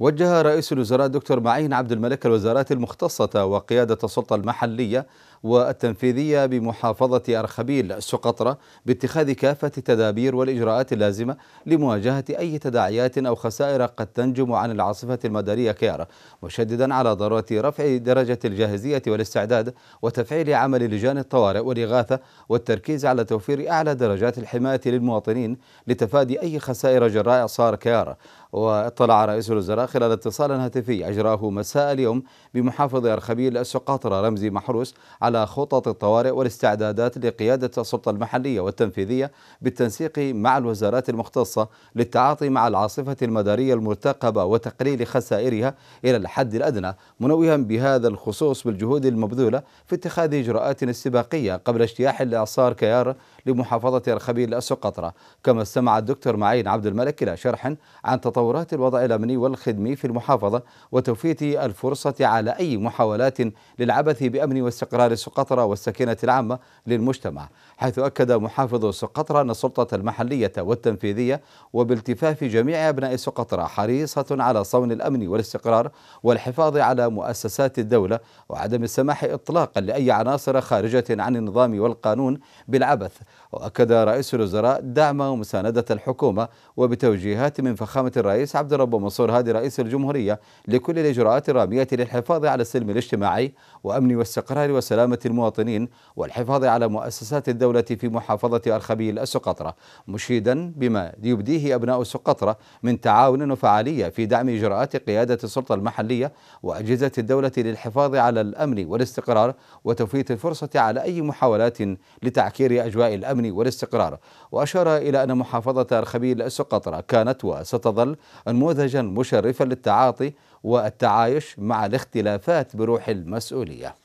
وجه رئيس الوزراء الدكتور معين عبد الملك الوزارات المختصة وقيادة السلطة المحلية والتنفيذية بمحافظة أرخبيل سقطرة باتخاذ كافة التدابير والإجراءات اللازمة لمواجهة أي تداعيات أو خسائر قد تنجم عن العاصفة المدارية كيارا مشددا على ضرورة رفع درجة الجاهزية والاستعداد وتفعيل عمل لجان الطوارئ والإغاثة والتركيز على توفير أعلى درجات الحماية للمواطنين لتفادي أي خسائر جراء إعصار كيارا واطلع رئيس الوزراء خلال اتصال هاتفي أجراه مساء اليوم بمحافظ أرخبيل السقاطرة رمزي محروس على خطط الطوارئ والاستعدادات لقيادة السلطة المحلية والتنفيذية بالتنسيق مع الوزارات المختصة للتعاطي مع العاصفة المدارية المرتقبة وتقليل خسائرها إلى الحد الأدنى منوها بهذا الخصوص بالجهود المبذولة في اتخاذ إجراءات استباقية قبل اجتياح الإعصار كيار لمحافظة أرخبيل السقاطرة كما استمع الدكتور معين عبد الملك إلى شرح عن تطور تطورات الوضع الأمني والخدمي في المحافظة وتوفيت الفرصة على أي محاولات للعبث بأمن واستقرار سقطرى والسكينة العامة للمجتمع حيث أكد محافظ سقطرى أن السلطة المحلية والتنفيذية وبالتفاف جميع أبناء سقطرى حريصة على صون الأمن والاستقرار والحفاظ على مؤسسات الدولة وعدم السماح إطلاقا لأي عناصر خارجة عن النظام والقانون بالعبث وأكد رئيس الوزراء دعم ومساندة الحكومة وبتوجيهات من فخامة الرئيس الرئيس عبد الرب منصور هادي رئيس الجمهورية لكل الإجراءات الرامية للحفاظ على السلم الاجتماعي وأمن واستقرار وسلامة المواطنين والحفاظ على مؤسسات الدولة في محافظة أرخبيل السقطرة مشيدا بما يبديه أبناء سقطرة من تعاون وفعالية في دعم إجراءات قيادة السلطة المحلية وأجهزة الدولة للحفاظ على الأمن والاستقرار وتوفيت الفرصة على أي محاولات لتعكير أجواء الأمن والاستقرار وأشار إلى أن محافظة أرخبيل السقطرة كانت وستظل نموذجا مشرفا للتعاطي والتعايش مع الاختلافات بروح المسؤوليه